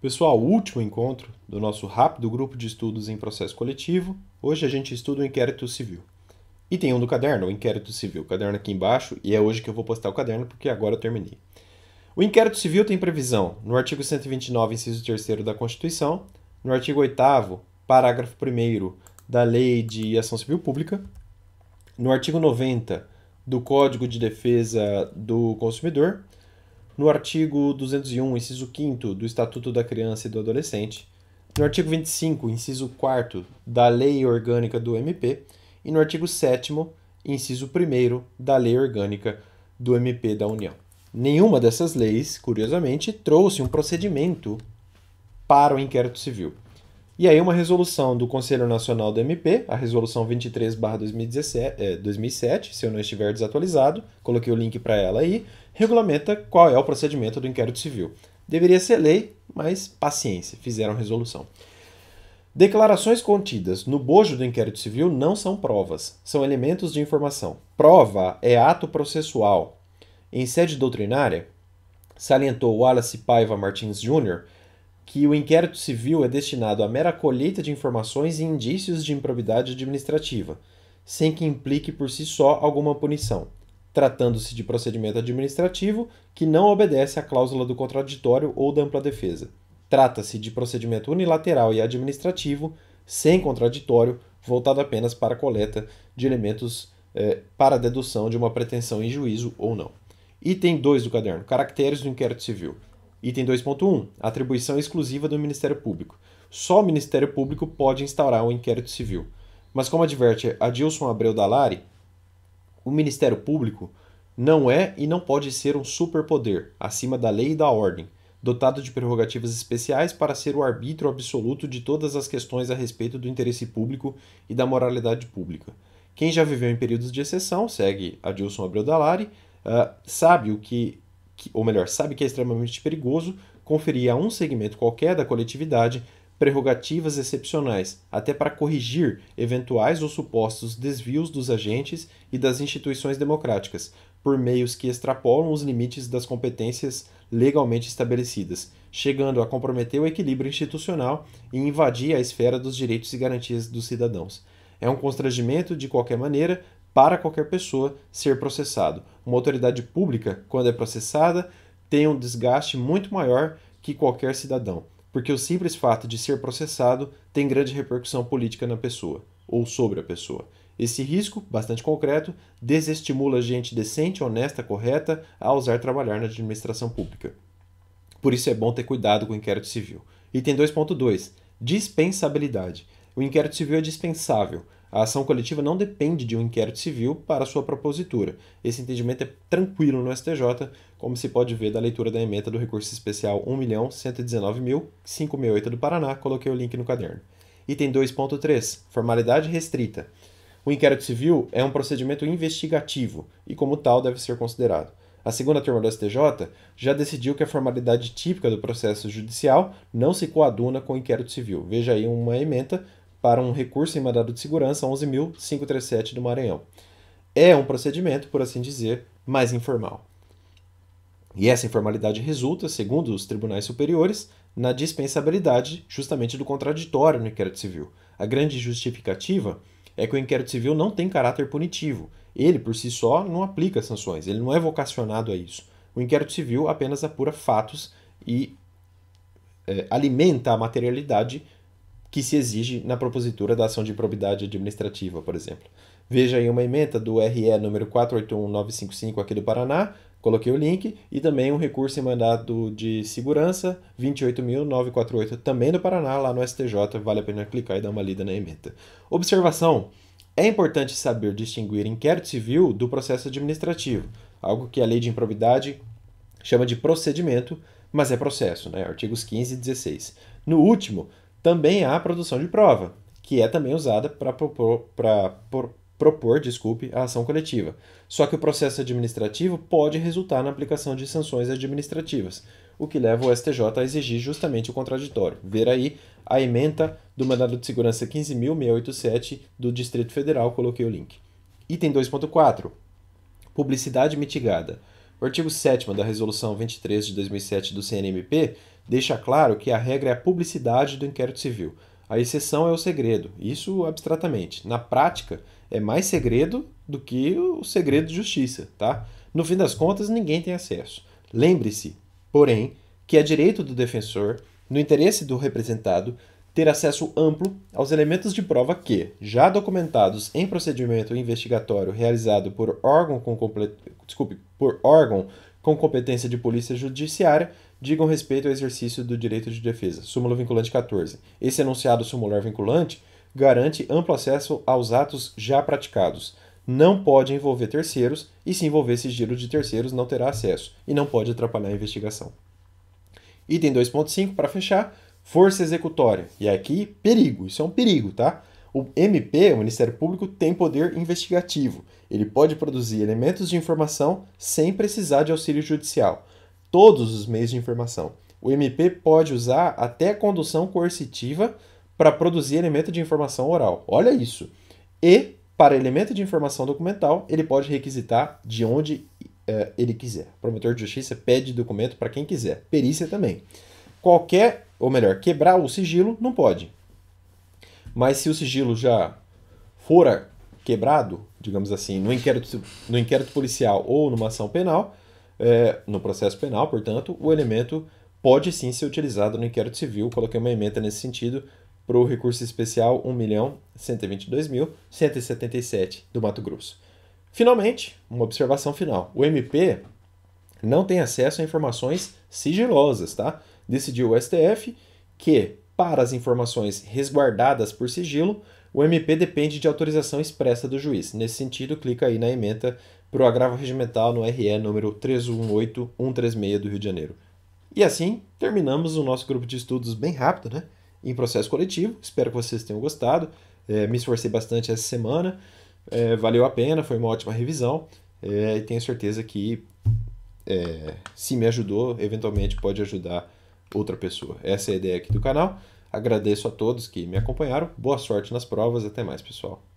Pessoal, último encontro do nosso rápido grupo de estudos em processo coletivo. Hoje a gente estuda o inquérito civil. Item 1 do caderno, o inquérito civil. O caderno aqui embaixo, e é hoje que eu vou postar o caderno porque agora eu terminei. O inquérito civil tem previsão no artigo 129, inciso 3 da Constituição, no artigo 8 parágrafo 1 da Lei de Ação Civil Pública, no artigo 90 do Código de Defesa do Consumidor no artigo 201, inciso 5 do Estatuto da Criança e do Adolescente, no artigo 25, inciso 4 da Lei Orgânica do MP e no artigo 7 inciso 1 da Lei Orgânica do MP da União. Nenhuma dessas leis, curiosamente, trouxe um procedimento para o inquérito civil. E aí uma resolução do Conselho Nacional do MP, a resolução 23/2007, é, 2007, se eu não estiver desatualizado, coloquei o link para ela aí, regulamenta qual é o procedimento do inquérito civil. Deveria ser lei, mas paciência, fizeram resolução. Declarações contidas no bojo do inquérito civil não são provas, são elementos de informação. Prova é ato processual. Em sede doutrinária, salientou Wallace Paiva Martins Jr., que o inquérito civil é destinado à mera colheita de informações e indícios de improbidade administrativa, sem que implique por si só alguma punição, tratando-se de procedimento administrativo que não obedece à cláusula do contraditório ou da ampla defesa. Trata-se de procedimento unilateral e administrativo, sem contraditório, voltado apenas para a coleta de elementos eh, para dedução de uma pretensão em juízo ou não. Item 2 do caderno: Caracteres do inquérito civil. Item 2.1. Atribuição exclusiva do Ministério Público. Só o Ministério Público pode instaurar um inquérito civil. Mas como adverte Adilson Abreu Dalari, o Ministério Público não é e não pode ser um superpoder acima da lei e da ordem, dotado de prerrogativas especiais para ser o arbítrio absoluto de todas as questões a respeito do interesse público e da moralidade pública. Quem já viveu em períodos de exceção, segue Adilson Abreu Dalari, uh, sabe o que que, ou melhor, sabe que é extremamente perigoso conferir a um segmento qualquer da coletividade prerrogativas excepcionais, até para corrigir eventuais ou supostos desvios dos agentes e das instituições democráticas, por meios que extrapolam os limites das competências legalmente estabelecidas, chegando a comprometer o equilíbrio institucional e invadir a esfera dos direitos e garantias dos cidadãos. É um constrangimento, de qualquer maneira, para qualquer pessoa ser processado. Uma autoridade pública, quando é processada, tem um desgaste muito maior que qualquer cidadão, porque o simples fato de ser processado tem grande repercussão política na pessoa ou sobre a pessoa. Esse risco, bastante concreto, desestimula a gente decente, honesta, correta a usar trabalhar na administração pública. Por isso é bom ter cuidado com o inquérito civil. Item 2.2: dispensabilidade. O inquérito civil é dispensável, a ação coletiva não depende de um inquérito civil para sua propositura. Esse entendimento é tranquilo no STJ, como se pode ver da leitura da emenda do recurso especial 1.119.568 do Paraná, coloquei o link no caderno. Item 2.3, formalidade restrita. O inquérito civil é um procedimento investigativo e, como tal, deve ser considerado. A segunda turma do STJ já decidiu que a formalidade típica do processo judicial não se coaduna com o inquérito civil. Veja aí uma ementa para um recurso em mandado de segurança 11.537 do Maranhão. É um procedimento, por assim dizer, mais informal. E essa informalidade resulta, segundo os tribunais superiores, na dispensabilidade justamente do contraditório no inquérito civil. A grande justificativa é que o inquérito civil não tem caráter punitivo. Ele, por si só, não aplica sanções, ele não é vocacionado a isso. O inquérito civil apenas apura fatos e é, alimenta a materialidade que se exige na propositura da ação de improbidade administrativa, por exemplo. Veja aí uma emenda do RE número 481955 aqui do Paraná, coloquei o link, e também um recurso em mandado de segurança 28.948 também do Paraná, lá no STJ, vale a pena clicar e dar uma lida na emenda. Observação: é importante saber distinguir inquérito civil do processo administrativo, algo que a lei de improbidade chama de procedimento, mas é processo, né? Artigos 15 e 16. No último, também há a produção de prova, que é também usada para propor, pra, propor desculpe, a ação coletiva. Só que o processo administrativo pode resultar na aplicação de sanções administrativas, o que leva o STJ a exigir justamente o contraditório. Ver aí a emenda do mandado de segurança 15.687 do Distrito Federal, coloquei o link. Item 2.4. Publicidade mitigada. O artigo 7 da Resolução 23 de 2007 do CNMP deixa claro que a regra é a publicidade do inquérito civil. A exceção é o segredo, isso abstratamente. Na prática, é mais segredo do que o segredo de justiça, tá? No fim das contas, ninguém tem acesso. Lembre-se, porém, que é direito do defensor, no interesse do representado, ter acesso amplo aos elementos de prova que, já documentados em procedimento investigatório realizado por órgão com, Desculpe, por órgão com competência de polícia judiciária, digam respeito ao exercício do direito de defesa. Súmula vinculante 14. Esse enunciado sumular vinculante garante amplo acesso aos atos já praticados. Não pode envolver terceiros e, se envolver sigilo de terceiros, não terá acesso e não pode atrapalhar a investigação. Item 2.5, para fechar, força executória. E aqui, perigo. Isso é um perigo, tá? O MP, o Ministério Público, tem poder investigativo. Ele pode produzir elementos de informação sem precisar de auxílio judicial todos os meios de informação. O MP pode usar até condução coercitiva para produzir elemento de informação oral. Olha isso. E, para elemento de informação documental, ele pode requisitar de onde eh, ele quiser. O promotor de justiça pede documento para quem quiser. Perícia também. Qualquer, ou melhor, quebrar o sigilo não pode. Mas se o sigilo já fora quebrado, digamos assim, no inquérito, no inquérito policial ou numa ação penal, é, no processo penal, portanto, o elemento pode sim ser utilizado no inquérito civil. Coloquei uma emenda nesse sentido para o recurso especial 1.122.177 do Mato Grosso. Finalmente, uma observação final. O MP não tem acesso a informações sigilosas, tá? Decidiu o STF que, para as informações resguardadas por sigilo, o MP depende de autorização expressa do juiz. Nesse sentido, clica aí na emenda para o agravo regimental no RE número 318136 do Rio de Janeiro. E assim terminamos o nosso grupo de estudos bem rápido, né? Em processo coletivo. Espero que vocês tenham gostado. É, me esforcei bastante essa semana. É, valeu a pena, foi uma ótima revisão. É, e tenho certeza que é, se me ajudou, eventualmente pode ajudar outra pessoa. Essa é a ideia aqui do canal. Agradeço a todos que me acompanharam. Boa sorte nas provas. Até mais, pessoal.